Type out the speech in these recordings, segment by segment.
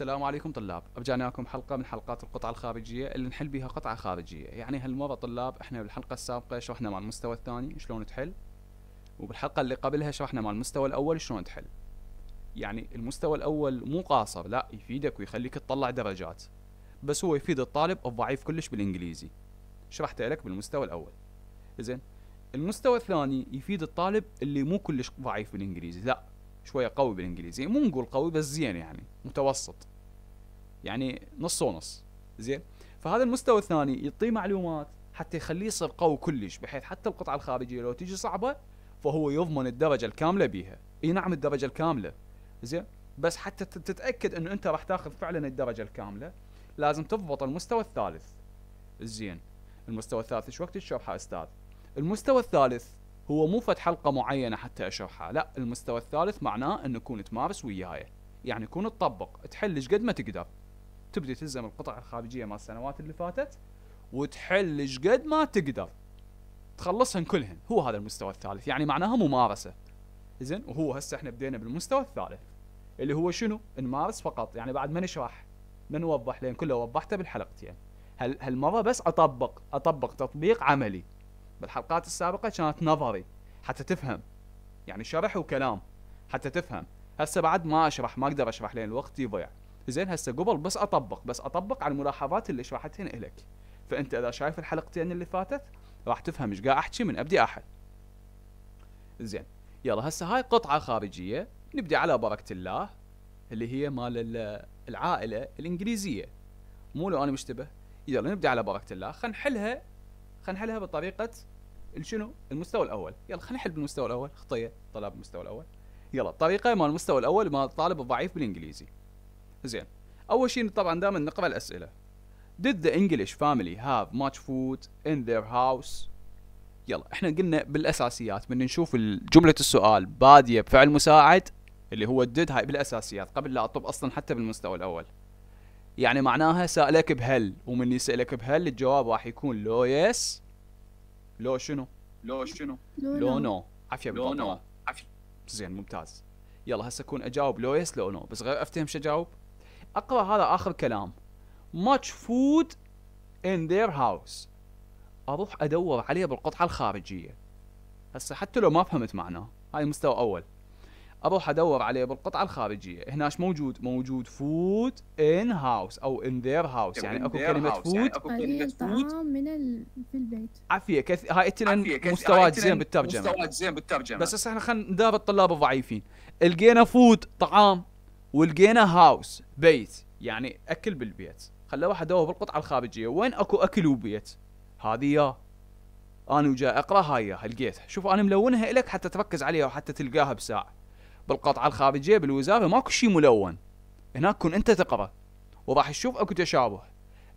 السلام عليكم طلاب رجعناكم حلقه من حلقات القطعه الخارجيه اللي نحل بها قطعه خارجيه يعني هالمره طلاب احنا بالحلقه السابقه شرحنا مع المستوى الثاني شلون تحل وبالحلقه اللي قبلها شرحنا مع المستوى الاول شلون تحل يعني المستوى الاول مو قاصر لا يفيدك ويخليك تطلع درجات بس هو يفيد الطالب الضعيف كلش بالانجليزي شرحت لك بالمستوى الاول زين المستوى الثاني يفيد الطالب اللي مو كلش ضعيف بالانجليزي لا شويه قوي بالانجليزي مو نقول قوي بس زين يعني متوسط يعني نص ونص زين فهذا المستوى الثاني يعطيه معلومات حتى يخليه يصير قوي كلش بحيث حتى القطعه الخارجيه لو تيجي صعبه فهو يضمن الدرجه الكامله بيها اي نعم الدرجه الكامله زين بس حتى تتاكد انه انت راح تاخذ فعلا الدرجه الكامله لازم تضبط المستوى الثالث زين المستوى الثالث ايش وقت تشرحه استاذ المستوى الثالث هو مو فتح حلقه معينه حتى اشرحها لا المستوى الثالث معناه انه كون تمارس وياي يعني كون تطبق تحل قد ما تقدر تبدي تلزم القطع الخارجيه مال السنوات اللي فاتت وتحل قد ما تقدر تخلصهن كلهن هو هذا المستوى الثالث يعني معناها ممارسه زين وهو هسه احنا بدينا بالمستوى الثالث اللي هو شنو نمارس فقط يعني بعد ما نشرح ما نوضح لان كله وضحته بالحلقتين هل هالمره بس اطبق اطبق تطبيق عملي بالحلقات السابقه كانت نظري حتى تفهم يعني شرح وكلام حتى تفهم هسه بعد ما اشرح ما اقدر اشرح لان الوقت يضيع زين هسه قبل بس اطبق بس اطبق على الملاحظات اللي شرحتهن لك فانت اذا شايف الحلقتين اللي فاتت راح تفهم ايش قاعد احكي من ابدي احد زين يلا هسه هاي قطعه خارجيه نبدي على بركه الله اللي هي مال العائله الانجليزيه مو لو انا مشتبه يلا نبدا على بركه الله خلينا نحلها خلينا نحلها بطريقه شنو المستوى الاول يلا خلينا نحل بالمستوى الاول خطيه طلاب المستوى الاول يلا الطريقه مال المستوى الاول مال الطالب الضعيف بالانجليزي زين اول شيء طبعا دائما نقرا الاسئله Did the English family have much food in their house? يلا احنا قلنا بالاساسيات من نشوف جملة السؤال بادية بفعل مساعد اللي هو did هاي بالاساسيات قبل لا اطب اصلا حتى بالمستوى الاول يعني معناها سألك بهل ومن يسألك بهل الجواب راح يكون لو يس لو شنو لو شنو لو نو عافية لو نو عافية زين ممتاز يلا هسه اكون اجاوب لو يس لو نو بس غير افتهم شو اجاوب اقرا هذا اخر كلام ماتش فود ان ذير هاوس اروح ادور عليه بالقطعه الخارجيه هسه حتى لو ما فهمت معناه هاي مستوى اول اروح ادور عليه بالقطعه الخارجيه هنا ايش موجود موجود فود ان هاوس او ان ذير هاوس يعني, يعني اكو كلمه فود اكو كلمه فود من في البيت عافيه كث... هاي اتلن مستويات زين بالترجمه مستويات زين بالترجمه بس هسه احنا خلينا ندرب الطلاب الضعيفين لقينا فود طعام ولقينا هاوس بيت يعني اكل بالبيت خلى واحد هو بالقطعه الخارجيه وين اكو اكل وبيت هذه يا انا وجاي اقرا هاي لقيتها شوف انا ملونها لك حتى تركز عليها وحتى تلقاها بساعه بالقطعه الخارجيه بالوزاره ماكو شيء ملون هناك كن انت تقرا وراح تشوف اكو تشابه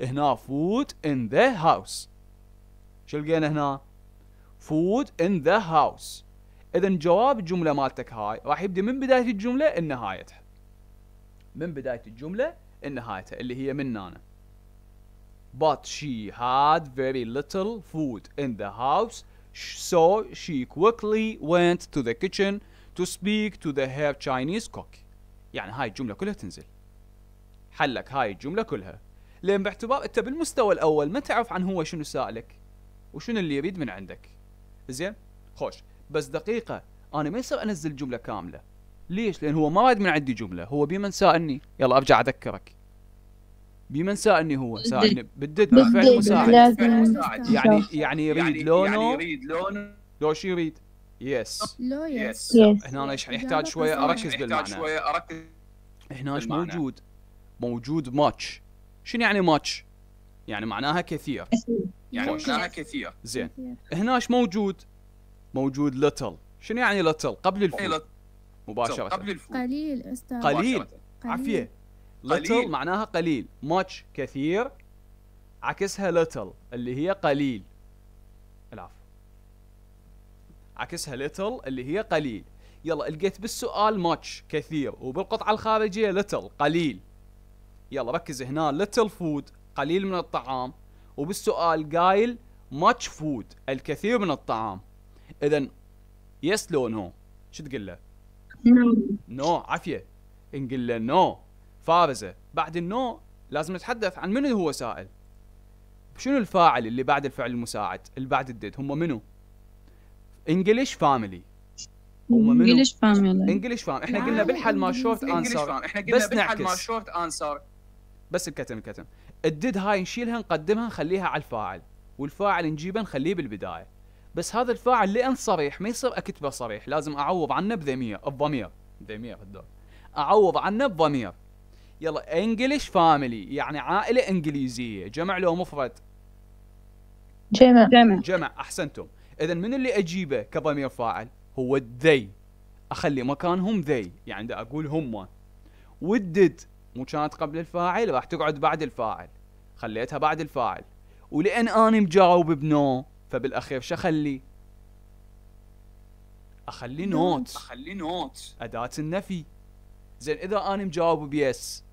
هنا فود ان ذا هاوس شو لقينا هنا فود ان ذا هاوس اذا جواب الجمله مالتك هاي راح يبدا من بدايه الجمله لنهايتها من بداية الجملة لنهايتها اللي هي من نانا But she had very little food in the house so she quickly went to the kitchen to speak to the her Chinese cook يعني هاي الجملة كلها تنزل حلك هاي الجملة كلها لأن باعتبار أنت بالمستوى الأول ما تعرف عن هو شنو سألك وشنو اللي يريد من عندك زين خوش بس دقيقة أنا ما يصير أنزل جملة كاملة ليش؟ لان هو ما راد من عندي جمله هو بمن سالني يلا ارجع اذكرك بمن سالني هو سالني بالدد بالفعل مساعد يعني يعني يريد يعني لونه يعني يريد لونه لو شو يريد يس يس oh, هنا أنا يحتاج شويه اركز بالمعنى شويه اركز هنا موجود موجود ماتش شنو يعني ماتش؟ يعني معناها كثير يعني معناها كثير زين ايش موجود موجود لتل شنو يعني لتل قبل الفيل إيه، مباشره قبل الفوز قليل استاذ قليل عافيه ليتل معناها قليل ماتش كثير عكسها ليتل اللي هي قليل العفو عكسها ليتل اللي هي قليل يلا لقيت بالسؤال ماتش كثير وبالقطعه الخارجيه ليتل قليل يلا ركز هنا ليتل فود قليل من الطعام وبالسؤال قايل ماتش فود الكثير من الطعام اذا يس لو نو شو تقول له نو نو عافيه له نو فارزه بعد النو لازم نتحدث عن منو هو سائل شنو الفاعل اللي بعد الفعل المساعد اللي بعد الديد هم منو انجلش فاميلي هم منو انجلش فاميلي انجلش فاميلي احنا قلنا بالحل ما شورت انسر احنا قلنا بالحل ما شورت انسر بس الكتم الكتم الديد هاي نشيلها نقدمها نخليها على الفاعل والفاعل نجيبه نخليه بالبدايه بس هذا الفاعل لان صريح ما يصير اكتبه صريح لازم اعوض عنه بضمير بضمير ضمير هدول اعوض عنه بضمير يلا انجلش فاميلي يعني عائله انجليزيه جمع لو مفرد جمع جمع جمع احسنتم اذا من اللي اجيبه كضمير فاعل هو ذي اخلي مكانهم ذي يعني دا اقول هم ودد مو كانت قبل الفاعل راح تقعد بعد الفاعل خليتها بعد الفاعل ولان انا مجاوب بنو فبالاخير شو اخلي؟ اخلي نوت اخلي نوت اداه النفي زين اذا انا مجاوب بيس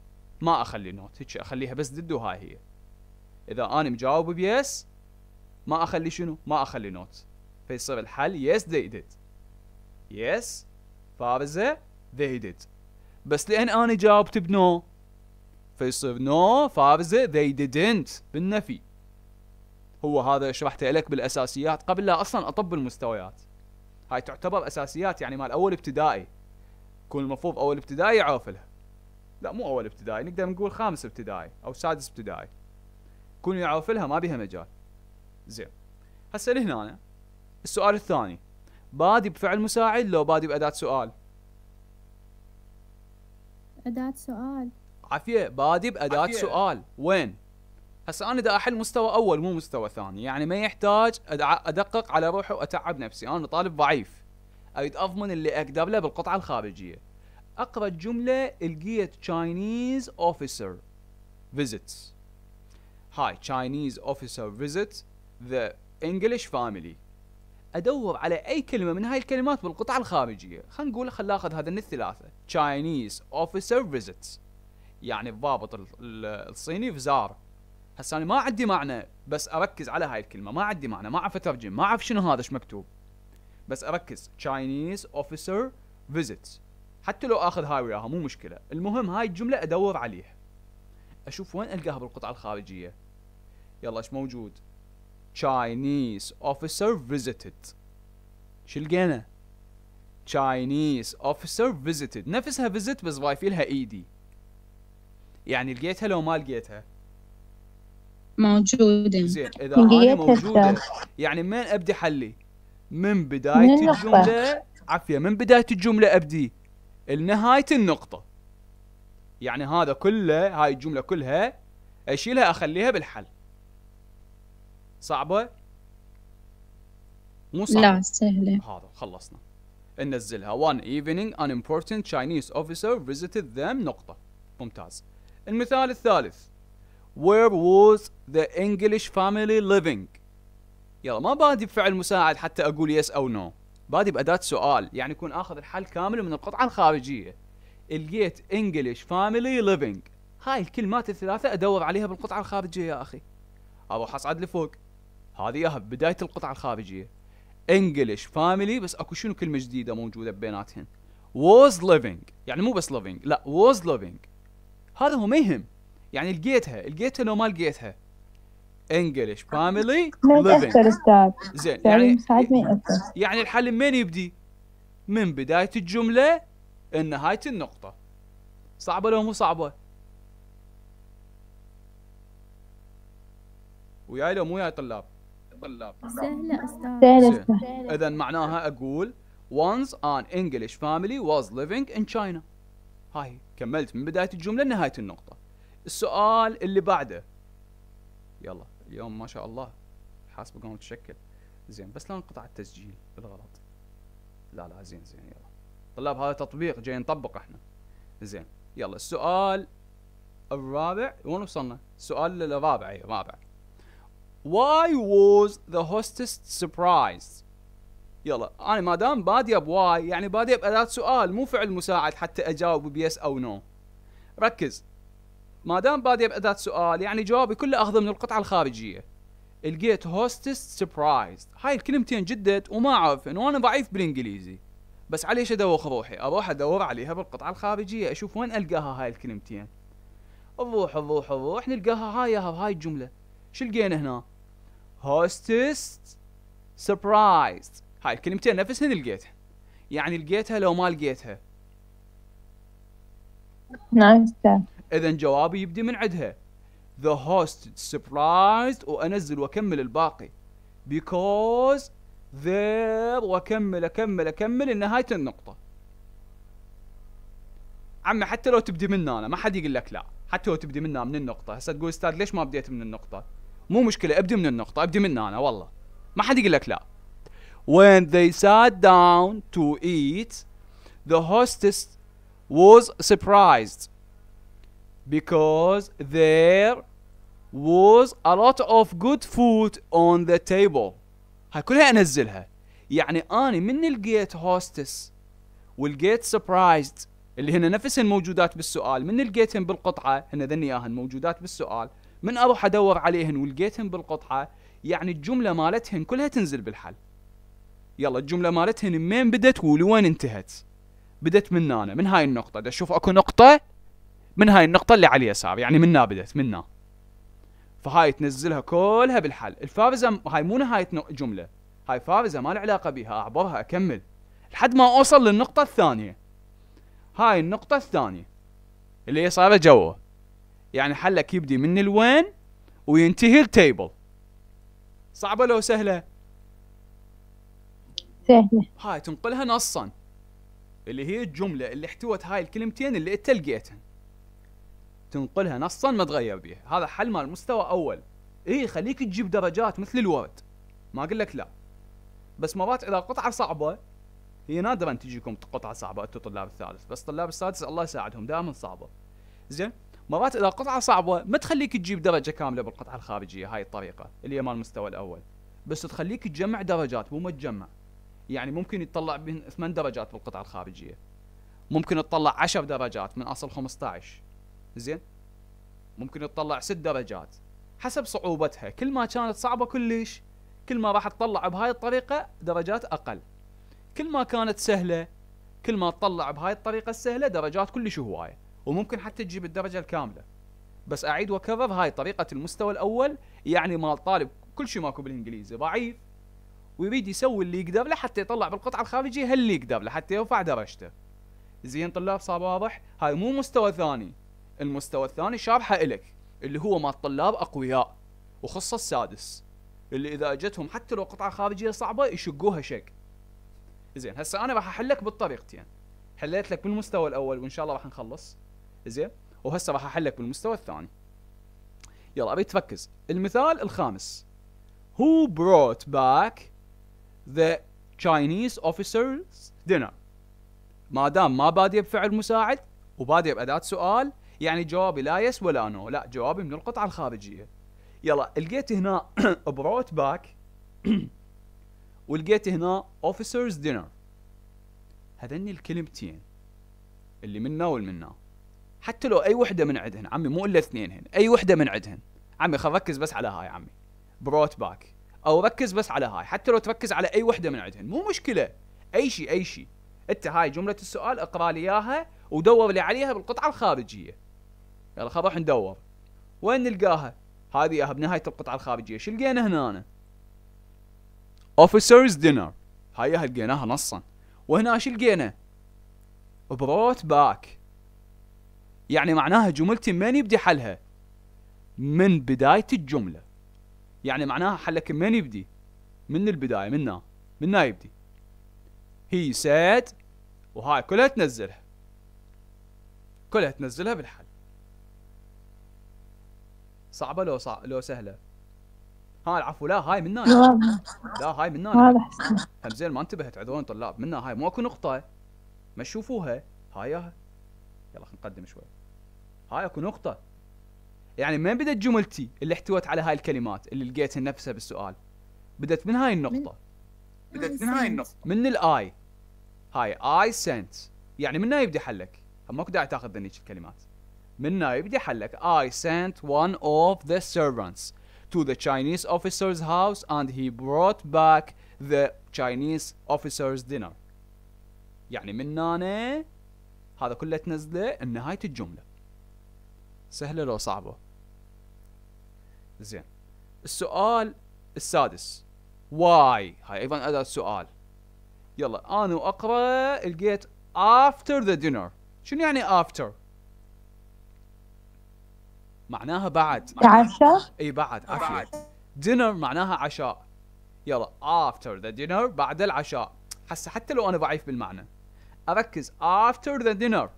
ما اخلي نوت هيك اخليها بس ضد هاي هي اذا انا مجاوب بيس ما اخلي شنو ما اخلي نوت فيصير الحل يس they did يس فارزة they did بس لان انا جاوبت بنو فيصير نو فارزة they didn't بالنفي هو هذا شرحته لك بالاساسيات قبل لا اصلا اطب المستويات هاي تعتبر اساسيات يعني مال اول ابتدائي يكون المفروض اول ابتدائي يعرف لها لا مو اول ابتدائي نقدر نقول خامس ابتدائي او سادس ابتدائي يكون يعرف لها ما بيها مجال زين هسه لهنا أنا. السؤال الثاني بادي بفعل مساعد لو بادي بأداة سؤال أداة سؤال عافية بادي بأداة عفية. سؤال وين هسه انا دا احل مستوى اول مو مستوى ثاني يعني ما يحتاج ادقق على روحي واتعب نفسي انا طالب ضعيف اريد اضمن اللي اقدر له بالقطعه الخارجيه اقرا الجمله لقيت تشاينيز اوفيسر فيزيتس هاي تشاينيز اوفيسر visits the English family ادور على اي كلمه من هاي الكلمات بالقطعه الخارجيه خلينا نقول خلينا اخذ هذا الثلاثه Chinese officer فيزيتس يعني الضابط الصيني في زار هسه انا ما عندي معنى بس اركز على هاي الكلمه ما عندي معنى ما اعرف اترجم ما اعرف شنو هذا ايش مكتوب بس اركز Chinese officer فيزيتس حتى لو اخذ هاي وياها مو مشكله المهم هاي الجمله ادور عليها اشوف وين القاها بالقطعه الخارجيه يلا ايش موجود Chinese officer فيزيتد شو لقينا Chinese officer فيزيتد نفسها visit بس ضايفين لها ايدي e يعني لقيتها لو ما لقيتها موجودة زين إذا أنا موجودة يعني من أبدي حلي؟ من بداية من الجملة عفية من بداية الجملة أبدي لنهاية النقطة يعني هذا كله هاي الجملة كلها أشيلها أخليها بالحل صعبة؟ مو صعبة لا سهلة هذا خلصنا ننزلها one evening an important Chinese officer visited them نقطة ممتاز المثال الثالث Where was the English family living يلا ما بادي بفعل مساعد حتى أقول يس أو نو بادي بأداة سؤال يعني يكون آخذ الحل كامل من القطعة الخارجية لقيت English family living هاي الكلمات الثلاثة أدور عليها بالقطعة الخارجية يا أخي أروح أصعد لفوق هذه ياها بداية القطعة الخارجية English family بس اكو شنو كلمة جديدة موجودة بيناتهن was living يعني مو بس living لا was living هذا هو ما يهم يعني لقيتها لقيتها لو ما لقيتها انجلش فاميلي ليفنج زين يعني يعني الحل من يبدي؟ من بداية الجملة لنهاية النقطة صعبة لو مو صعبة؟ وياي لو مو يا طلاب؟ طلاب سهلة استاذ اذا معناها اقول once an English family was living in China هاي كملت من بداية الجملة لنهاية النقطة السؤال اللي بعده يلا اليوم ما شاء الله حاسب قام تشكل زين بس لا انقطع التسجيل بالغلط لا لا زين زين يلا طلاب هذا تطبيق جاي نطبق احنا زين يلا السؤال الرابع وين وصلنا السؤال الرابع اي أيوه، الرابع Why was the hostess surprised يلا انا ما دام بادي بواي يعني بادي باداه سؤال مو فعل مساعد حتى اجاوب بيس او نو ركز ما دام باديه باداه سؤال يعني جوابي كله اخذه من القطعه الخارجيه لقيت هوستس سربرايز هاي الكلمتين جدت وما اعرف انه انا ضعيف بالانجليزي بس علي ادوخ روحي اروح ادور عليها بالقطعه الخارجيه اشوف وين القاها هاي الكلمتين نروح نروح نروح نلقاها هاي هاي الجمله شو لقينا هنا هوستس سربرايز هاي الكلمتين نفسها لقيتها يعني لقيتها لو ما لقيتها نايس اذا جوابي يبدي من عندها the host surprised وانزل واكمل الباقي because there واكمل اكمل اكمل لنهايه النقطه عمي حتى لو تبدي من انا ما حد يقول لك لا حتى لو تبدي من من النقطه هسه تقول استاذ ليش ما بديت من النقطه مو مشكله ابدي من النقطه ابدي من انا والله ما حد يقول لك لا when they sat down to eat the hostess was surprised because there was a lot of good food on the table هاي كلها انزلها يعني اني من لقيت هوستس ولقيت سبرايزد اللي هن نفسهن موجودات بالسؤال من لقيتهن بالقطعه هن ذني اياهن موجودات بالسؤال من اروح ادور عليهن ولقيتهن بالقطعه يعني الجمله مالتهن كلها تنزل بالحل يلا الجمله مالتهن من بدت ولوين انتهت بدت من هنا من هاي النقطه اشوف اكو نقطه من هاي النقطه اللي على اليسار يعني منا بدت منا فهاي تنزلها كلها بالحل الفارزه هاي مو نهايه جمله هاي فارزه ما له علاقه بها اعبرها اكمل لحد ما اوصل للنقطه الثانيه هاي النقطه الثانيه اللي هي صايره جوا يعني حلك يبدي من الوين وينتهي التيبل صعبه لو سهله سهله هاي تنقلها نصا اللي هي الجمله اللي احتوت هاي الكلمتين اللي انت لقيتهم تنقلها نصا ما تغير بيها هذا حل مال مستوى اول اي خليك تجيب درجات مثل الورد ما اقول لك لا بس مرات اذا قطعه صعبه هي نادرا تجيكم قطعه صعبه انتم طلاب الثالث بس طلاب السادس الله يساعدهم دائما صعبه زين مرات اذا قطعه صعبه ما تخليك تجيب درجه كامله بالقطعه الخارجيه هاي الطريقه اللي هي مال المستوى الاول بس تخليك تجمع درجات مو ما تجمع يعني ممكن يطلع بين ثمان درجات بالقطعه الخارجيه ممكن تطلع 10 درجات من اصل 15 زين ممكن تطلع ست درجات حسب صعوبتها كل ما كانت صعبه كلش كل ما راح تطلع بهاي الطريقه درجات اقل كل ما كانت سهله كل ما تطلع بهاي الطريقه السهله درجات كلش هوايه وممكن حتى تجيب الدرجه الكامله بس اعيد واكرر هاي طريقه المستوى الاول يعني مال طالب كل شيء ماكو بالانجليزي ضعيف ويريد يسوي اللي يقدر له حتى يطلع بالقطعه الخارجيه اللي يقدر له حتى يرفع درجته زين طلاب صار واضح هاي مو مستوى ثاني المستوى الثاني شارحه إلك اللي هو مال طلاب أقوياء وخصه السادس اللي إذا أجتهم حتى لو قطعة خارجية صعبة يشقوها شق زين هسه أنا راح أحلك بالطريقتين يعني. حليت لك بالمستوى الأول وإن شاء الله راح نخلص زين وهسه راح أحلك بالمستوى الثاني يلا أبي تركز المثال الخامس Who brought back the Chinese officers dinner ما دام ما بادئ بفعل مساعد وبادئ بأداة سؤال يعني جوابي لا يس ولا نو لا جوابي من القطعة الخارجية يلا لقيت هنا بروت باك ولقيت هنا اوفيسرز دينر هذني الكلمتين اللي منا والمنا حتى لو اي وحده من عندهن عمي مو الا هن اي وحده من عندهن عمي خل ركز بس على هاي عمي بروت باك او ركز بس على هاي حتى لو تركز على اي وحده من عندهن مو مشكله اي شيء اي شيء انت هاي جمله السؤال اقرا لي اياها ودور لي عليها بالقطعه الخارجيه يلا خل نروح ندور وين نلقاها هذه اياها بنهايه القطعه الخارجيه شو لقينا هنا اوفيسرز دينر هاي اياها لقيناها نصا وهنا شو لقينا بروت باك يعني معناها جملتي من يبدي حلها من بدايه الجمله يعني معناها حلك من يبدي من البدايه منا منا يبدي هي سيد وهاي كلها تنزلها كلها تنزلها بالحل صعبه لو صع... لو سهله ها العفو لا هاي من نانا لا هاي من نانا طيب، زين ما انتبهت عذرون طلاب من هاي مو اكو نقطه ما تشوفوها هاي يلا خلينا نقدم شوي هاي اكو نقطه يعني من بدت جملتي اللي احتوت على هاي الكلمات اللي لقيتها نفسها بالسؤال بدت من هاي النقطه بدت من هاي النقطه من الاي هاي اي سنت يعني من هنا يبدا حلك ماكو داعي تاخذ ذنيك الكلمات منا يبدي حلك I sent one of the servants to the Chinese officer's house and he brought back the Chinese officer's dinner يعني من هنا هذا كله تنزله النهاية الجملة سهلة لو صعبة زين السؤال السادس why هاي ايضا اداة سؤال يلا انا اقرا لقيت after the dinner شنو يعني after معناها بعد عشاء اي بعد عافيه دينر معناها عشاء يلا after the dinner بعد العشاء هسه حتى لو انا ضعيف بالمعنى اركز after the dinner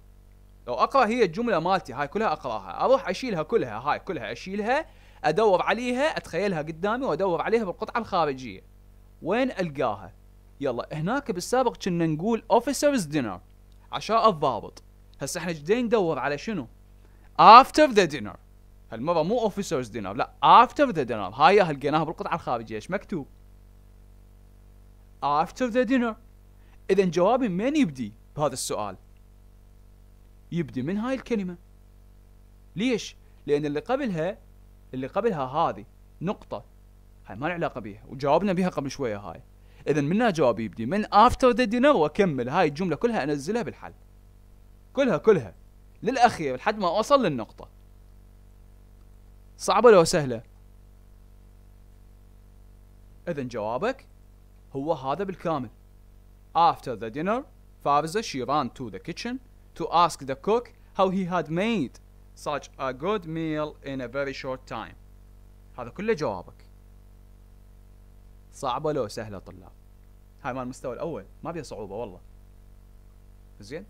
لو اقرا هي الجمله مالتي هاي كلها اقراها اروح اشيلها كلها هاي كلها اشيلها ادور عليها اتخيلها قدامي وادور عليها بالقطعه الخارجيه وين القاها يلا هناك بالسابق كنا نقول officers dinner عشاء الضابط هسه احنا جدين ندور على شنو after the dinner هالمره مو اوفيسرز دينار لا افتر ذا دينار هاي لقيناها بالقطعه الخارجيه ايش مكتوب افتر ذا دينر اذا جوابي من يبدي بهذا السؤال يبدي من هاي الكلمه ليش لان اللي قبلها اللي قبلها هذه نقطه هاي ما علاقه بيها وجاوبنا بها قبل شويه هاي اذا منها جوابي يبدي من افتر ذا دينر واكمل هاي الجمله كلها انزلها بالحل كلها كلها للاخير لحد ما اوصل للنقطه صعبة لو سهلة إذن جوابك هو هذا بالكامل After the dinner Favza she ran to the kitchen to ask the cook how he had made such a good meal in a very short time هذا كله جوابك صعبة لو سهلة طلاب هاي مال المستوى الأول ما بيها صعوبة والله زين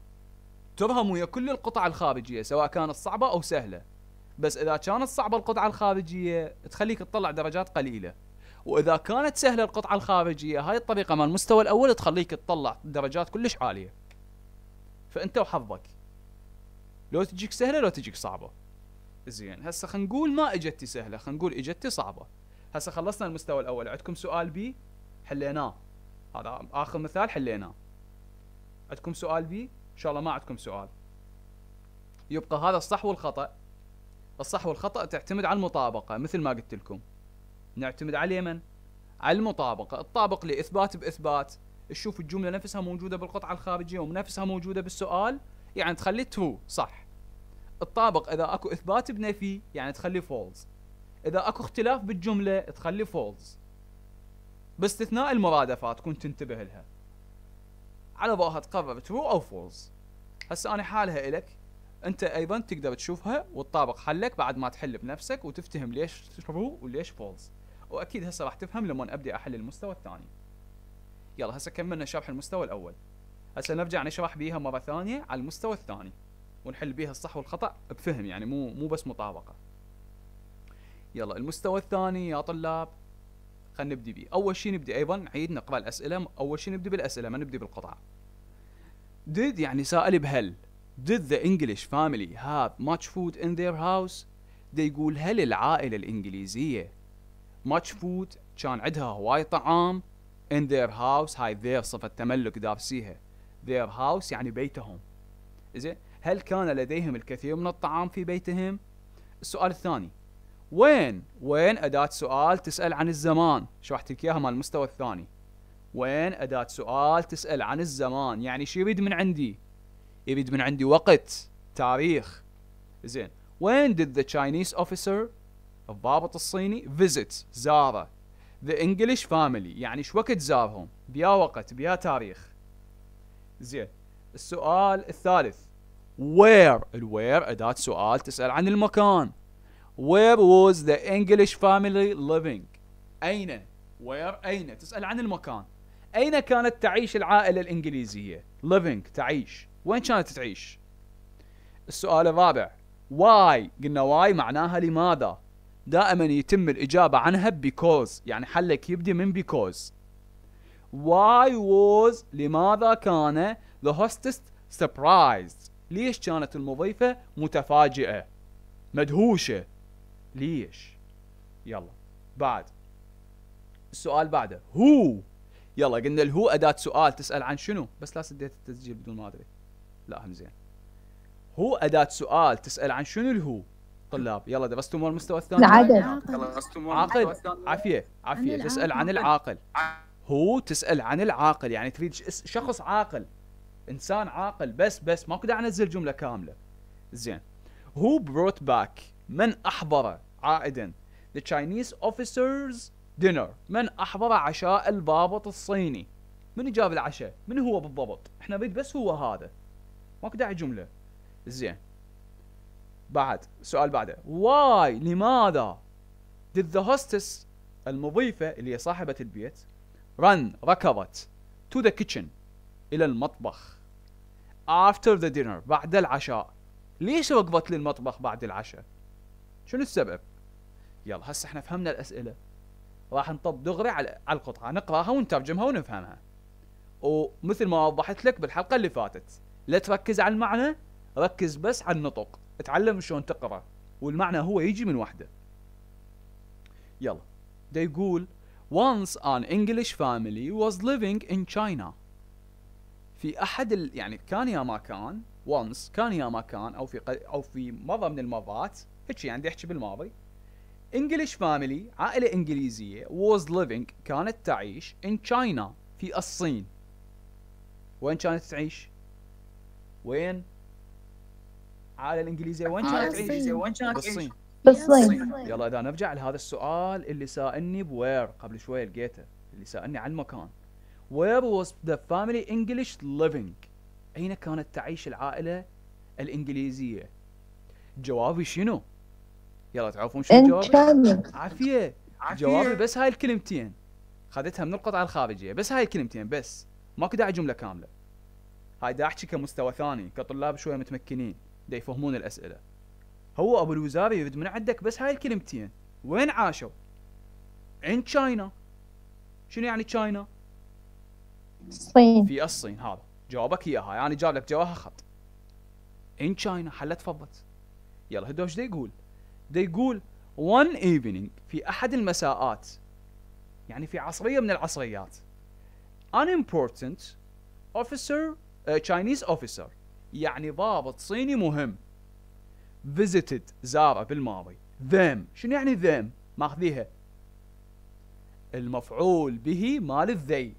ترهم ويا كل القطع الخارجية سواء كانت صعبة أو سهلة بس اذا كانت صعبه القطعه الخارجيه تخليك تطلع درجات قليله واذا كانت سهله القطعه الخارجيه هاي الطريقه مال المستوى الاول تخليك تطلع درجات كلش عاليه فانت وحظك لو تجيك سهله لو تجيك صعبه زين هسه خلينا نقول ما اجتي سهله خلينا نقول اجتي صعبه هسه خلصنا المستوى الاول عندكم سؤال بي حليناه هذا اخر مثال حليناه عندكم سؤال بي ان شاء الله ما عندكم سؤال يبقى هذا الصح والخطا الصح والخطأ تعتمد على المطابقة مثل ما قلت لكم نعتمد على اليمن على المطابقة الطابق لإثبات بإثبات تشوف الجملة نفسها موجودة بالقطعة الخارجية ونفسها موجودة بالسؤال يعني تخلي ترو صح الطابق إذا أكو إثبات بنفي يعني تخلي فولز إذا أكو اختلاف بالجملة تخلي فولز باستثناء المرادفات كنت تنتبه لها على ضوءها تقرر ترو أو فولز هسه أنا حالها إلك انت ايضا تقدر تشوفها وتطابق حلك بعد ما تحل بنفسك وتفتهم ليش ترو وليش فولز واكيد هسه راح تفهم لما ابدا احل المستوى الثاني يلا هسه كملنا شرح المستوى الاول هسه نرجع نشرح بيها مره ثانيه على المستوى الثاني ونحل بيها الصح والخطا بفهم يعني مو مو بس مطابقه يلا المستوى الثاني يا طلاب خلينا نبدي بيه اول شيء نبدي ايضا نعيد نقرا الاسئله اول شيء نبدي بالاسئله ما نبدي بالقطع ديد يعني سائل بهل Did the English family have much food in their house? ده يقول هل العائلة الإنجليزية much food كان عندها هواي طعام in their house هاي their صفة تملك دارسيها their house يعني بيتهم زين هل كان لديهم الكثير من الطعام في بيتهم؟ السؤال الثاني وين وين أداة سؤال تسأل عن الزمان شو راح إياها مال المستوى الثاني وين أداة سؤال تسأل عن الزمان يعني شو يريد من عندي يريد من عندي وقت تاريخ زين وين did the Chinese officer الضابط الصيني visit زاره the English family يعني شو وقت زارهم بيا وقت بيا تاريخ زين السؤال الثالث where الوير أداة سؤال تسأل عن المكان where was the English family living أين where أين تسأل عن المكان أين كانت تعيش العائلة الإنجليزية living تعيش وين كانت تعيش السؤال الرابع واي قلنا واي معناها لماذا دائما يتم الإجابة عنها بيكوز يعني حلك يبدي من بيكوز why was لماذا كان the hostess surprised ليش كانت المضيفة متفاجئة مدهوشة ليش يلا بعد السؤال بعده هو يلا قلنا الهو أداة سؤال تسأل عن شنو بس لا سديت التسجيل بدون ما أدري لا هم زين هو أداة سؤال تسأل عن شنو الهو طلاب يلا درستوا مو المستوى الثاني العدد درستوا عقل عافيه عافيه تسال عن العاقل هو تسال عن العاقل يعني تريد شخص عاقل انسان عاقل بس بس ماكو داعي انزل جمله كامله زين هو بروت باك من احضر عائدا the Chinese officers dinner من احضر عشاء الضابط الصيني من جاب العشاء من هو بالضبط احنا نريد بس هو هذا ماكو داعي جمله زين بعد سؤال بعده واي لماذا did the hostess المضيفه اللي هي صاحبه البيت run ركضت to the kitchen الى المطبخ after the dinner بعد العشاء ليش ركضت للمطبخ بعد العشاء شنو السبب يلا هسه احنا فهمنا الاسئله راح نطب دغري على القطعه نقراها ونترجمها ونفهمها ومثل ما وضحت لك بالحلقه اللي فاتت لا تركز على المعنى ركز بس على النطق اتعلم شلون تقرا والمعنى هو يجي من وحده يلا ده يقول once an English family was living in China في احد ال... يعني كان يا ما كان once كان يا ما كان او في ق... او في مره من المرات هيك يعني احكي بالماضي English family عائله انجليزيه was living كانت تعيش in China في الصين وين كانت تعيش؟ وين؟ على الانجليزيه وين كانت الانجليزيه وين كانت بالصين بالصين يلا اذا نرجع لهذا السؤال اللي سالني بوير قبل شوي لقيته اللي سالني عن المكان وير واز ذا فاميلي انجلش ليفينج أين كانت تعيش العائلة الإنجليزية جوابي شنو يلا تعرفون شنو جوابي عافية جوابي بس هاي الكلمتين خذتها من القطعة الخارجية بس هاي الكلمتين بس ماكو داعي جملة كاملة هاي دا احكي كمستوى ثاني كطلاب شويه متمكنين دا يفهمون الاسئله هو ابو الوزاري يريد من عندك بس هاي الكلمتين وين عاشوا عند تشاينا شنو يعني تشاينا الصين في الصين هذا جوابك اياها يعني جاب لك جواها خط ان تشاينا حلت فضت يلا هدوش دا يقول دا يقول one evening في احد المساءات يعني في عصريه من العصريات ان امبورتنت officer تشاينيز آه، اوفيسر يعني ضابط صيني مهم visited زار بالماضي ذيم شنو يعني ذيم ماخذيها المفعول به مال الذي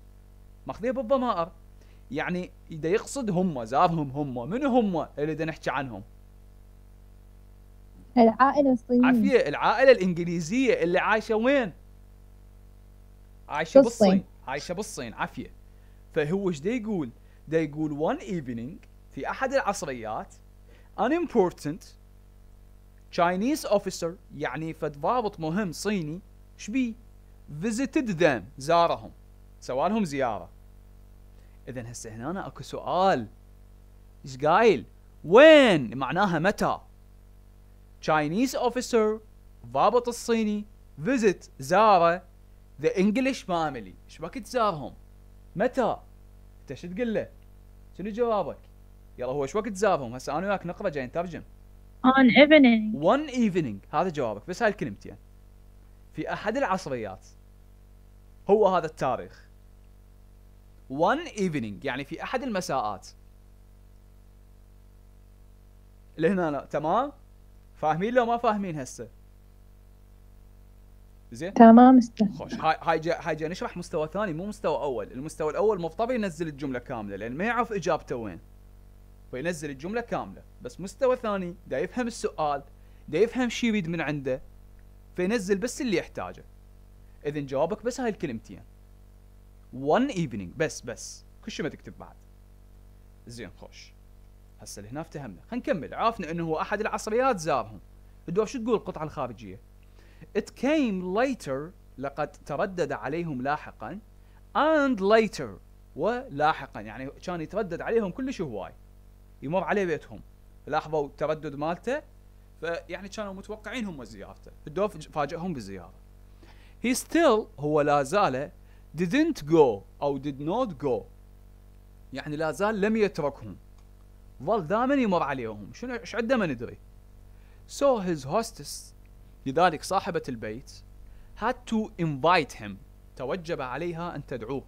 ماخذيها بالضمائر يعني اذا يقصد هم زارهم هم من هم اللي بدنا نحكي عنهم العائلة الصينية عافية العائلة الإنجليزية اللي عايشة وين؟ عايشة بالصين, بالصين. عايشة بالصين عافية فهو ايش يقول؟ ده يقول one evening في أحد العصريات an important Chinese officer يعني فد ضابط مهم صيني شبيه visited them زارهم سوالهم زيارة إذا هسه هنا أكو سؤال إيش قايل وين معناها متى Chinese officer ضابط الصيني visit زاره the English family ايش بك زارهم متى انت شو تقول له شنو جوابك؟ يلا هو ايش وقت زابهم هسه انا وياك نقرا جاي نترجم on evening one evening هذا جوابك بس هاي الكلمتين في احد العصريات هو هذا التاريخ one evening يعني في احد المساءات لهنا تمام فاهمين لو ما فاهمين هسه زين تمام استاذ خوش هاي هاي هاي نشرح مستوى ثاني مو مستوى اول المستوى الاول مو طبيعي ينزل الجمله كامله لان ما يعرف اجابته وين فينزل الجمله كامله بس مستوى ثاني دا يفهم السؤال دا يفهم شو يريد من عنده فينزل بس اللي يحتاجه اذا جوابك بس هاي الكلمتين وان ايفنينج بس بس كل شيء ما تكتب بعد زين خوش هسه هنا افتهمنا خلينا نكمل عرفنا انه هو احد العصريات زارهم الدور شو تقول القطعه الخارجيه It came later لقد تردد عليهم لاحقا and later ولاحقا يعني كان يتردد عليهم كلش هواي يمر عليه بيتهم لاحظوا التردد مالته فيعني كانوا متوقعين هم زيارته الدوف فاجئهم بالزياره he still هو لا زال didn't go او did not go يعني لا زال لم يتركهم ظل دائما يمر عليهم شنو ايش عنده ما ندري so his hostess لذلك صاحبة البيت had to invite him توجب عليها أن تدعوه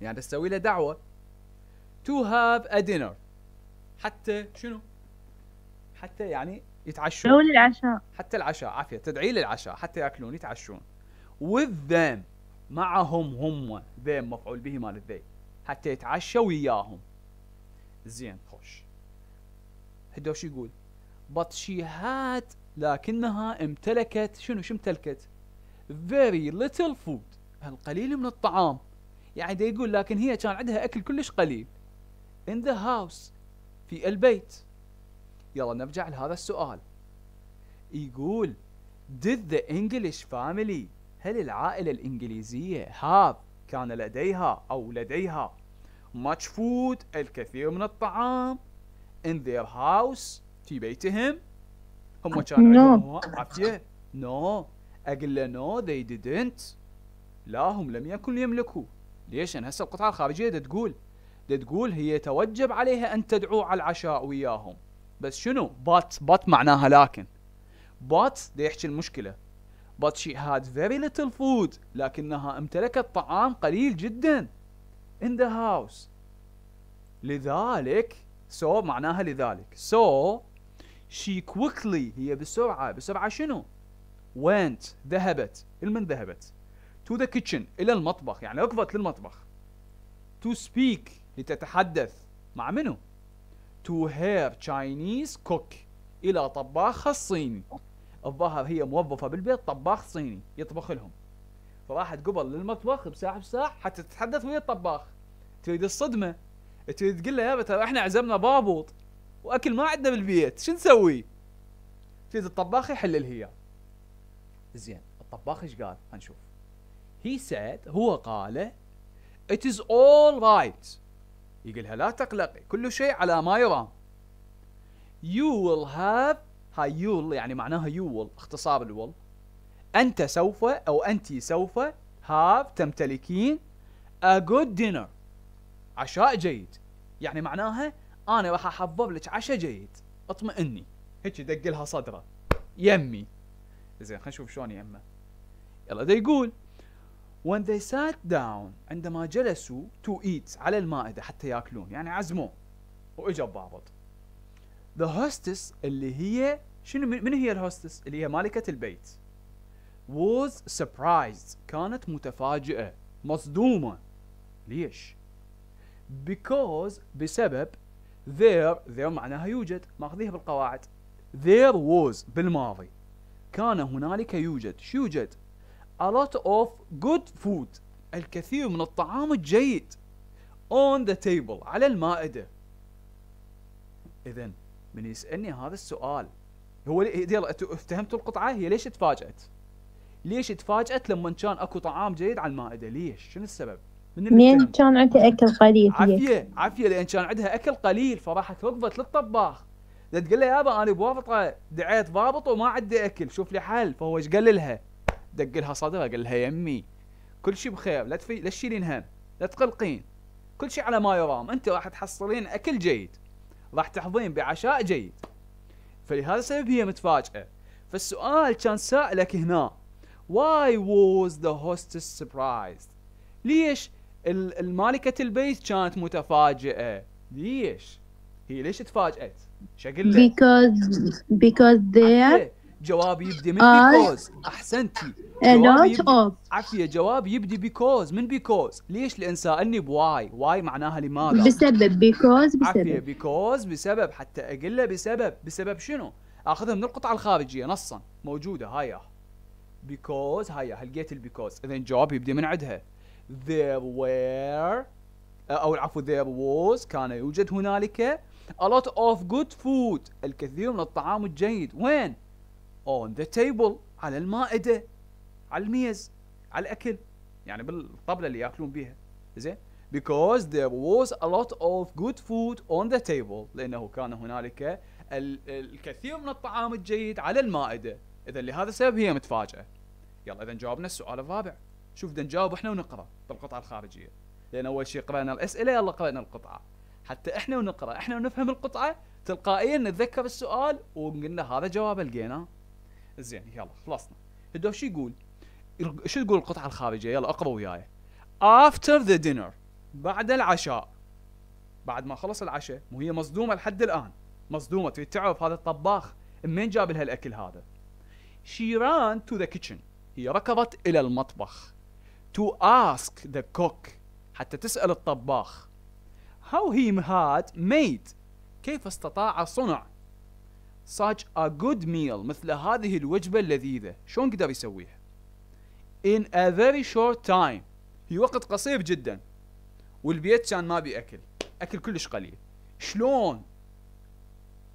يعني تسوي له دعوة to have a dinner حتى شنو حتى يعني يتعشون لو للعشاء حتى العشاء عافية تدعي للعشاء حتى يأكلون يتعشون with them معهم هم them مفعول به مال الذي حتى يتعشى وياهم زين خوش هدوش يقول but she had لكنها امتلكت شنو شو امتلكت very little food القليل من الطعام يعني دا يقول لكن هي كان عندها أكل كلش قليل in the house في البيت يلا نرجع لهذا السؤال يقول did the English family هل العائلة الإنجليزية هاب كان لديها أو لديها much food الكثير من الطعام in their house في بيتهم هم كانوا عندهم نو اقول له نو ذي ديدنت لا هم لم يكن يملكوا ليش؟ لان هسه القطعه الخارجيه دا تقول دا تقول هي يتوجب عليها ان تدعو على العشاء وياهم بس شنو؟ بات بات معناها لكن بات يحكي المشكله but she had very little food لكنها امتلكت طعام قليل جدا in the house لذلك so معناها لذلك so شي quickly هي بسرعة بسرعة شنو went ذهبت المن ذهبت to the kitchen إلى المطبخ يعني ركضت للمطبخ to speak لتتحدث مع منو to her Chinese cook إلى طباخها الصيني الظاهر هي موظفة بالبيت طباخ صيني يطبخ لهم فراحت قبل للمطبخ بساعة بساعة حتى تتحدث ويا الطباخ تريد الصدمة تريد تقول له يا ترى احنا عزمنا بابوط واكل ما عندنا بالبيت شو نسوي؟ جيت الطباخ يحل هي زين الطباخ ايش قال؟ خلينا نشوف هي سعد هو قال it is all right يقولها لا تقلقي كل شيء على ما يرام you will have هاي يول يعني معناها يو ويل اختصار الول انت سوف او انت سوف have تمتلكين a good dinner عشاء جيد يعني معناها انا راح احبب لك عشاء جيد اطمئني هيك يدق لها صدره يمي زين خلينا نشوف شلون يمه يلا دا يقول when they sat down عندما جلسوا to eat على المائدة حتى ياكلون يعني عزموه واجا بابط the hostess اللي هي شنو من هي الهوستس اللي هي مالكة البيت was surprised كانت متفاجئة مصدومة ليش because بسبب there there معناها يوجد ماخذيها بالقواعد there was بالماضي كان هنالك يوجد شو يوجد a lot of good food الكثير من الطعام الجيد on the table على المائدة إذا من يسألني هذا السؤال هو افتهمتوا القطعة هي ليش تفاجأت ليش تفاجأت لما كان اكو طعام جيد على المائدة ليش شنو السبب من كان عندها اكل قليل عافيه عافيه لان كان عندها اكل قليل فراحت ركضت للطباخ تقول له يابا انا بورطه دعيت ضابط وما عندي اكل شوف لي حل فهو ايش قال لها؟ دق لها صدرها قال لها يمي كل شيء بخير لا تفي لا تشيلين هم لا تقلقين كل شيء على ما يرام انت راح تحصلين اكل جيد راح تحظين بعشاء جيد فلهذا السبب هي متفاجئه فالسؤال كان سائلك هنا واي ووز ذا هوستس سبرايز ليش المالكه البيت كانت متفاجئه ليش هي ليش تفاجات اقول لك because because there جواب يبدي من because احسنتي عفيه جواب يبدي because من because ليش لان سالني بواي واي معناها لماذا بسبب because بسبب عفيه because بسبب حتى اقله بسبب بسبب شنو اخذها من القطعه الخارجيه نصا موجوده هاي because هاي لقيت البيكوز اذا الجواب يبدي من عندها there were uh, أو العفو there was كان يوجد هنالك a lot of good food الكثير من الطعام الجيد وين؟ on the table على المائدة على الميز على الأكل يعني بالطبلة اللي ياكلون بيها زين because there was a lot of good food on the table لأنه كان هنالك الكثير من الطعام الجيد على المائدة إذا لهذا السبب هي متفاجئة يلا إذا جاوبنا السؤال الرابع شوف بدنا نجاوب احنا ونقرا بالقطعه الخارجيه لان اول شيء قرانا الاسئله يلا قرانا القطعه حتى احنا ونقرا احنا ونفهم القطعه تلقائيا نتذكر السؤال وقلنا هذا جوابه لقيناه زين يلا خلصنا شو يقول شو تقول القطعه الخارجيه يلا اقرا وياي after the dinner بعد العشاء بعد ما خلص العشاء مو هي مصدومه لحد الان مصدومه تريد تعرف هذا الطباخ منين جاب لها الاكل هذا she ran to the kitchen هي ركضت الى المطبخ to ask the cook حتى تسأل الطباخ how he had made كيف استطاع صنع such a good meal مثل هذه الوجبة اللذيذة شلون قدر يسويها in a very short time في وقت قصير جدا والبيت كان ما بي أكل أكل كلش قليل شلون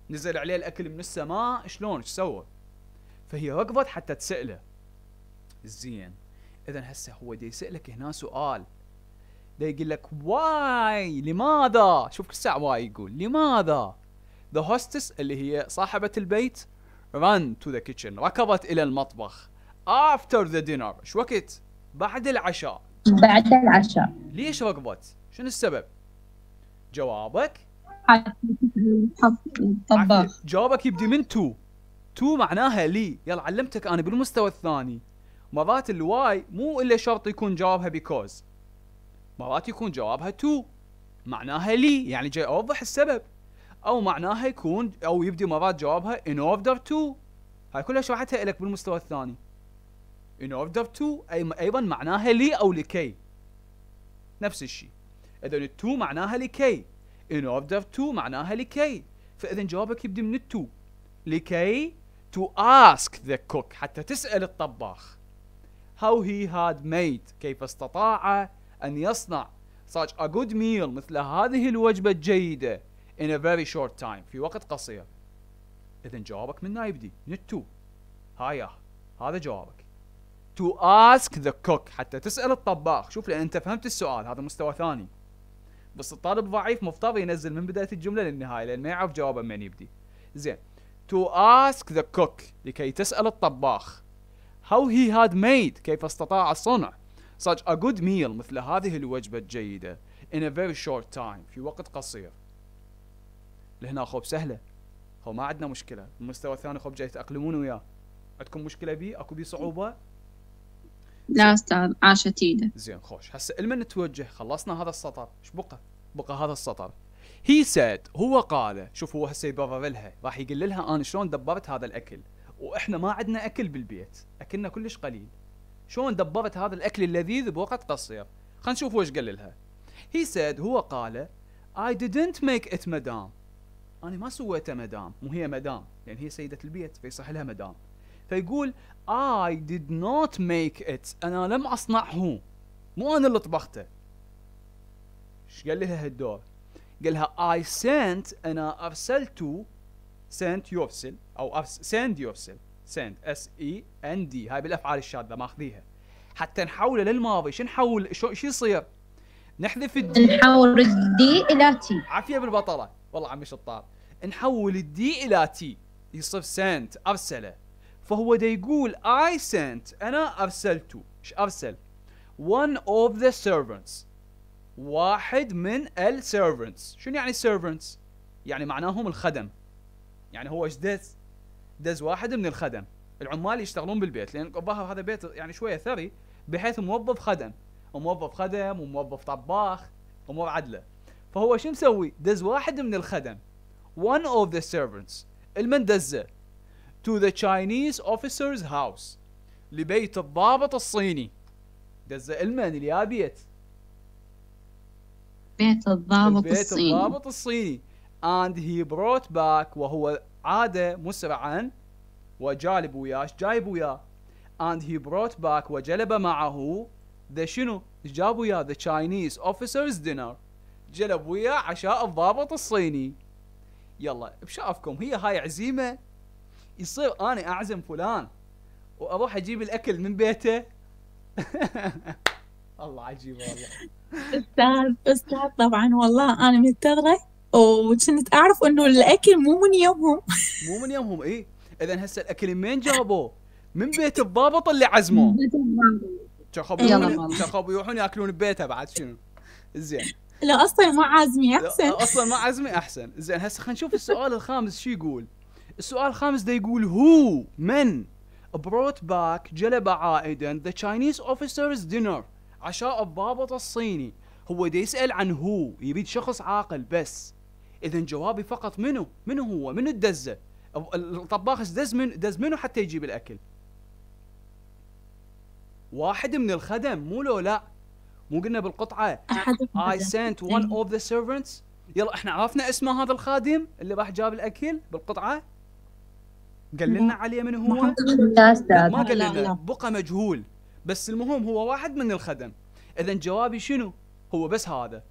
نزل عليه الأكل من السماء شلون ايش سوى فهي ركضت حتى تسأله زين اذا هسه هو دي يسالك هنا سؤال ده يقول لك واي لماذا شوف كل ساعه واي يقول لماذا ذا هوستس اللي هي صاحبه البيت ران تو ذا كيتشن ركضت الى المطبخ افتر ذا دينر شو وقت بعد العشاء بعد العشاء ليش ركضت شنو السبب جوابك الطباخ جوابك يبدي من تو تو معناها لي يلا علمتك انا بالمستوى الثاني مرات الواي مو الا شرط يكون جوابها بيكوز مرات يكون جوابها تو معناها لي يعني جاي اوضح السبب او معناها يكون او يبدي مرات جوابها in order to هاي كلها شرحتها لك بالمستوى الثاني in order to أي ايضا معناها لي او لكي نفس الشيء اذا التو معناها لكي in order to معناها لكي فاذا جوابك يبدي من التو لكي to ask the cook حتى تسال الطباخ how he had made كيف استطاع أن يصنع such a good meal مثل هذه الوجبة الجيدة in a very short time في وقت قصير إذا جوابك من يبدي من التو هايا هذا جوابك to ask the cook حتى تسأل الطباخ شوف لأن أنت فهمت السؤال هذا مستوى ثاني بس الطالب ضعيف مفترض ينزل من بداية الجملة للنهاية لأن ما يعرف جوابه من يبدي زين to ask the cook لكي تسأل الطباخ How he had made كيف استطاع صنع such a good meal مثل هذه الوجبة الجيدة in a very short time في وقت قصير لهنا خوب سهلة هو ما عندنا مشكلة المستوى الثاني خوب جاي تأقلمون وياه عندكم مشكلة بي اكو بي صعوبة لا استاذ عاشة تيده زين خوش هسه لمن نتوجه خلصنا هذا السطر ايش بقى بقى هذا السطر هي سيد هو قال شوف هو هسه يبرر لها راح يقول لها انا شلون دبرت هذا الاكل واحنا ما عندنا اكل بالبيت اكلنا كلش قليل شلون دبرت هذا الاكل اللذيذ بوقت قصير خلينا نشوف وش قال لها هي سيد هو قال اي didn't make it مدام أنا ما سويته مدام مو هي مدام لأن هي سيدة البيت فيصح لها مدام فيقول اي did not make it أنا لم أصنعه مو أنا اللي طبخته ايش قال لها هالدور قال لها I sent أنا أرسلت سنت يوفسل او سند يوفسل سند اس اي ان دي هاي بالافعال الشاذه ماخذيها حتى نحوله للماضي شو نحول شو شو يصير؟ نحذف الدي نحول الدي الى تي عافيه بالبطله والله عمي شطار نحول الدي الى تي يصف سنت ارسله فهو دا يقول اي سنت أنا أرسلت إيش أرسل ون اوف ذا سيرفنتس واحد من السيرفنتس شنو يعني سيرفنتس؟ يعني معناهم الخدم يعني هو ايش دز؟ دز واحد من الخدم العمال يشتغلون بالبيت لان الظاهر هذا بيت يعني شويه ثري بحيث موظف خدم وموظف خدم وموظف طباخ امور عدله فهو شو مسوي؟ دز واحد من الخدم one of the servants المن دزه to the Chinese officer's house لبيت الضابط الصيني دزه المن اللي بيت بيت الضابط الصيني بيت الضابط الصيني and he brought back وهو عاد مسرعا وجالب وياه جايب وياه and he brought back وجلب معه the شنو جاب وياه the Chinese officers dinner جلب وياه عشاء الضابط الصيني يلا بشافكم هي هاي عزيمة يصير انا اعزم فلان واروح اجيب الاكل من بيته الله عجيب والله استاذ استاذ طبعا والله انا مستغرب وكنت اعرف انه الاكل مو من يمهم مو من يمهم اي اذا هسه الاكل من جابوه من بيت الضابط اللي عزموه شخبوا يروحون ياكلون ببيته بعد شنو زين لا اصلا ما عازمي احسن اصلا ما عازمي احسن زين هسه خلينا نشوف السؤال الخامس شو يقول السؤال الخامس ده يقول هو من brought back جلب عائدا the Chinese officer's dinner عشاء الضابط الصيني هو ده يسأل عن هو يريد شخص عاقل بس اذا جوابي فقط منو منو هو منو الدزه الطباخ دز من دز منو حتى يجيب الاكل واحد من الخدم مو لو لا مو قلنا بالقطعه اي سنت one اوف ذا servants يلا احنا عرفنا اسمه هذا الخادم اللي راح جاب الاكل بالقطعه قال لنا عليه من هو ما قال لنا بقى مجهول بس المهم هو واحد من الخدم اذا جوابي شنو هو بس هذا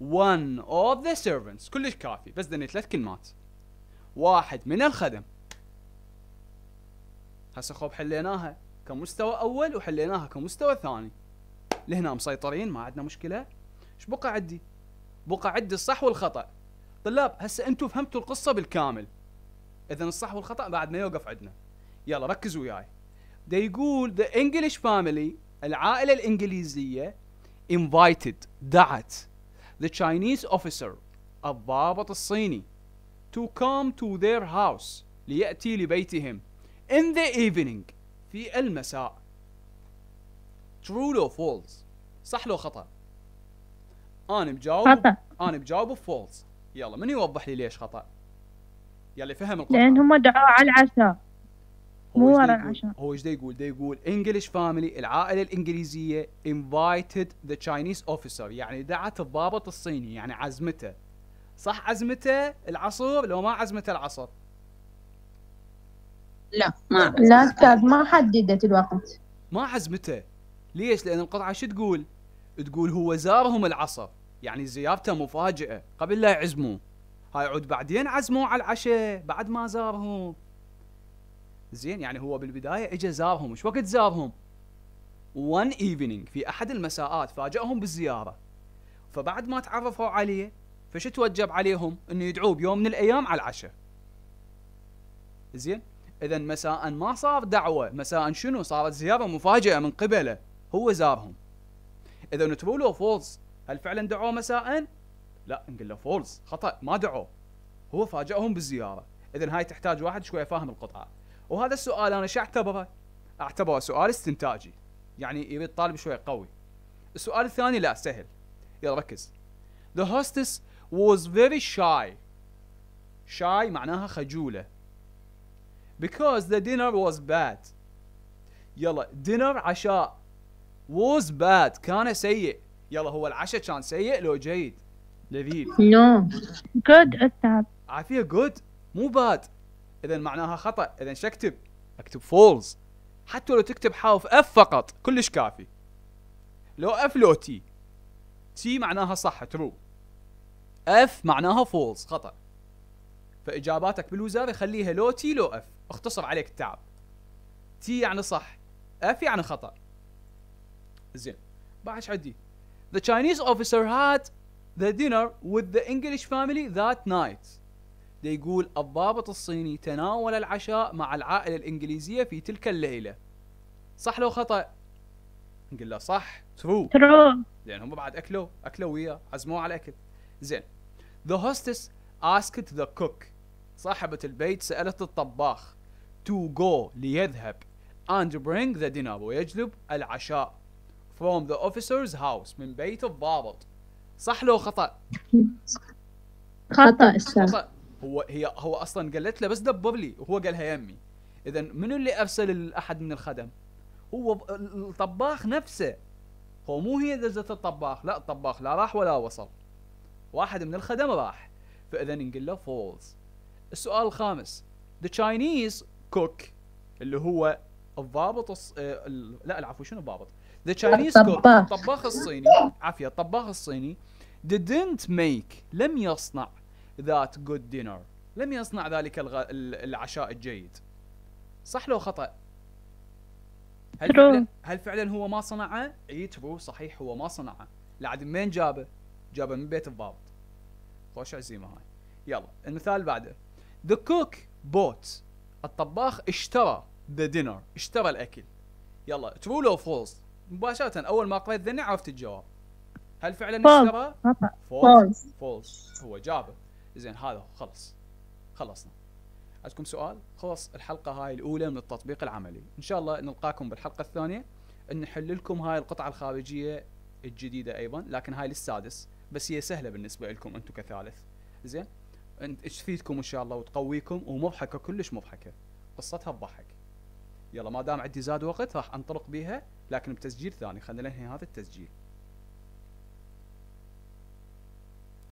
one of the servants كلش كافي بس دني ثلاث كلمات واحد من الخدم هسه خوب حليناها كمستوى اول وحليناها كمستوى ثاني لهنا مسيطرين ما عندنا مشكله ايش بقى عندي بقى عندي الصح والخطا طلاب هسه انتم فهمتوا القصه بالكامل اذا الصح والخطا بعد ما يوقف عندنا يلا ركزوا وياي ده يقول the English family العائله الانجليزيه invited دعت the Chinese officer الضابط الصيني to come to their house ليأتي لبيتهم in the evening في المساء true or false صح لو خطأ أنا بجاوب خطأ أنا بجاوب false يلا من يوضح لي ليش خطأ يلي فهم القرآن لأن هم دعوا على العشاء مو ورا العشاء هو ايش يقول؟ ده يقول انجلش فاميلي العائله الانجليزيه انفايتد ذا تشاينيز اوفيسر يعني دعت الضابط الصيني يعني عزمته صح عزمته العصر لو ما عزمته العصر لا ما لا استاذ ما حددت الوقت ما عزمته ليش؟ لان القطعه شو تقول؟ تقول هو زارهم العصر يعني زيارته مفاجئه قبل لا يعزموه هاي عود بعدين عزموه على العشاء بعد ما زارهم زين يعني هو بالبدايه اجى زارهم ايش وقت زارهم؟ وان ايفنينج في احد المساءات فاجاهم بالزياره فبعد ما تعرفوا عليه فش توجب عليهم انه يدعوه بيوم من الايام على العشاء زين اذا مساء ما صار دعوه مساء شنو صارت زياره مفاجئه من قبله هو زارهم اذا تقول له فولز هل فعلا دعوه مساء لا نقول له فولز خطا ما دعوه هو فاجئهم بالزياره اذا هاي تحتاج واحد شويه فاهم القطعه وهذا السؤال انا شو اعتبره؟ اعتبره سؤال استنتاجي يعني يريد الطالب شوي قوي السؤال الثاني لا سهل يلا ركز The hostess was very shy shy معناها خجولة because the dinner was bad يلا dinner عشاء was bad كان سيء يلا هو العشاء كان سيء لو جيد لذيذ no good استاذ عافية good مو bad اذا معناها خطا اذا شو اكتب اكتب فولز حتى لو تكتب حرف اف فقط كلش كافي لو اف لو تي تي معناها صح ترو اف معناها فولز خطا فاجاباتك بالوزاره خليها لو تي لو اف اختصر عليك التعب تي يعني صح اف يعني خطا زين بعد عندي The Chinese officer had the dinner with the English family that night يقول الضابط الصيني تناول العشاء مع العائلة الإنجليزية في تلك الليلة صح لو خطأ نقول له صح ترو ترو لأن هم بعد أكلوا أكلوا وياه عزموه على الأكل زين The hostess asked the cook صاحبة البيت سألت الطباخ to go ليذهب and bring the dinner ويجلب العشاء from the officer's house من بيت الضابط صح لو خطأ؟ خطأ خطأ هو هي هو اصلا قالت له بس دبر لي وهو قالها يمي اذا منو اللي ارسل احد من الخدم هو الطباخ نفسه هو مو هي دزت الطباخ لا الطباخ لا راح ولا وصل واحد من الخدم راح فاذا نقول له فولز السؤال الخامس the Chinese cook اللي هو الضابط الص... آه، لا العفو شنو الضابط ذا تشاينيز كوك الطباخ الصيني عافية الطباخ الصيني didn't make لم يصنع ذات جود دينر لم يصنع ذلك الغ... العشاء الجيد صح لو خطأ هل فعلا, هل فعلا هو ما صنعه؟ اي ترو صحيح هو ما صنعه لعد من جابه؟ جابه من بيت الضابط خوش عزيمه هاي يلا المثال بعده The cook bought الطباخ اشترى the dinner اشترى الاكل يلا ترو لو فولز مباشرة اول ما قريت ذني عرفت الجواب هل فعلا اشترى؟ فولز فولز هو جابه زين هذا خلص خلصنا عندكم سؤال خلص الحلقه هاي الاولى من التطبيق العملي ان شاء الله نلقاكم بالحلقه الثانيه نحل لكم هاي القطعه الخارجيه الجديده ايضا لكن هاي للسادس بس هي سهله بالنسبه لكم انتم كثالث زين تفيدكم ان شاء الله وتقويكم ومضحكه كلش مضحكه قصتها تضحك يلا ما دام عندي زاد وقت راح انطلق بيها لكن بتسجيل ثاني خلينا ننهي هذا التسجيل